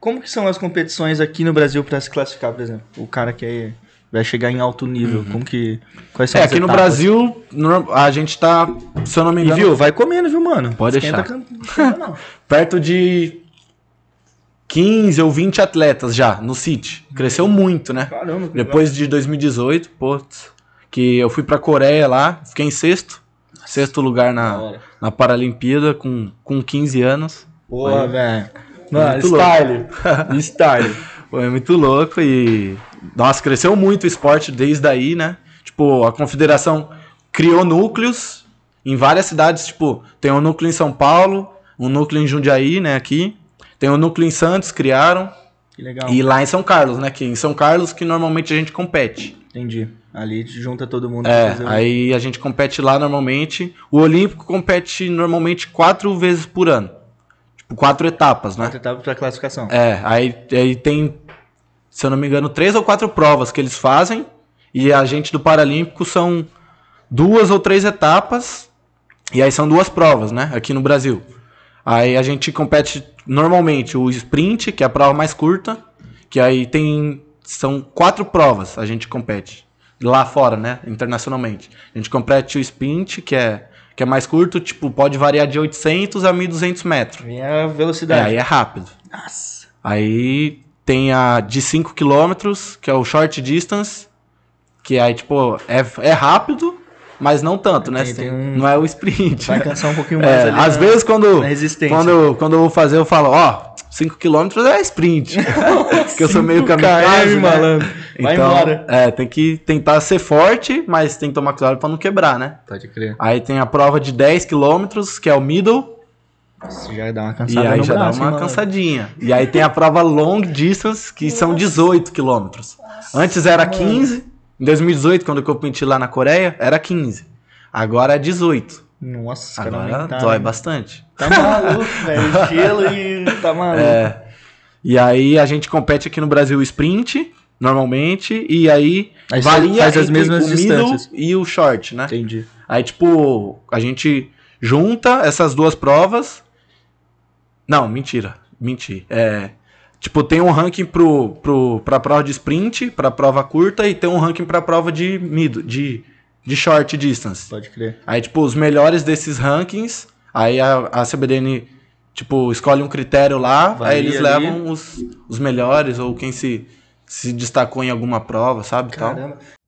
Como que são as competições aqui no Brasil para se classificar, por exemplo? O cara que é vai chegar em alto nível? Uhum. Como que. Quais são é, aqui etapas? no Brasil, a gente tá. Se eu não me engano. E viu? Vai comendo, viu, mano? Pode Esquenta deixar. Can... Perto de 15 ou 20 atletas já no City. Cresceu muito, né? Caramba, Depois de 2018, putz, que eu fui pra Coreia lá, fiquei em sexto. Sexto lugar na, na Paralimpíada com, com 15 anos. Porra, velho. Mano, é style. style. Foi é muito louco e. Nossa, cresceu muito o esporte desde aí, né? Tipo, a confederação criou núcleos em várias cidades. Tipo, tem um núcleo em São Paulo, um núcleo em Jundiaí, né? Aqui. Tem um núcleo em Santos, criaram. Que legal. E lá em São Carlos, né? Que em São Carlos que normalmente a gente compete. Entendi. Ali junta todo mundo. É, aí a gente compete lá normalmente. O Olímpico compete normalmente quatro vezes por ano quatro etapas, né? Quatro etapas para classificação. É, aí, aí tem, se eu não me engano, três ou quatro provas que eles fazem. E a gente do Paralímpico são duas ou três etapas. E aí são duas provas, né? Aqui no Brasil. Aí a gente compete normalmente o sprint, que é a prova mais curta, que aí tem são quatro provas a gente compete lá fora, né, internacionalmente. A gente compete o sprint, que é que é mais curto, tipo, pode variar de 800 a 1200 metros. E é a velocidade. É, aí é rápido. Nossa. Aí tem a de 5 km, que é o short distance, que aí, tipo, é, é rápido, mas não tanto, né? Tem, assim, tem um... Não é o sprint. Vai cansar um pouquinho mais. É, às na... vezes, quando, quando, quando eu vou fazer, eu falo, ó, oh, 5km é sprint. Porque eu sou meio kamikaze, né? malandro. Vai então, embora. É, tem que tentar ser forte, mas tem que tomar cuidado para não quebrar, né? Pode crer. Aí tem a prova de 10km, que é o middle. Isso já dá uma cansadinha. E aí já braço, dá uma né? cansadinha. E aí tem a prova long distance, que são 18 quilômetros. Antes era 15, em 2018, quando eu competi lá na Coreia, era 15. Agora é 18. Nossa, Agora cara, dói bastante. Tá maluco, velho. Gelo e tá é. maluco. É. E aí a gente compete aqui no Brasil sprint, normalmente, e aí, aí varia faz as mesmas distâncias e o short, né? Entendi. Aí tipo, a gente junta essas duas provas. Não, mentira. Menti. É, Tipo, tem um ranking pro, pro, pra prova de sprint, pra prova curta, e tem um ranking pra prova de mid, de, de short distance. Pode crer. Aí, tipo, os melhores desses rankings, aí a, a CBDN, tipo, escolhe um critério lá, Vai aí eles ali. levam os, os melhores, ou quem se, se destacou em alguma prova, sabe? Caramba. Tal.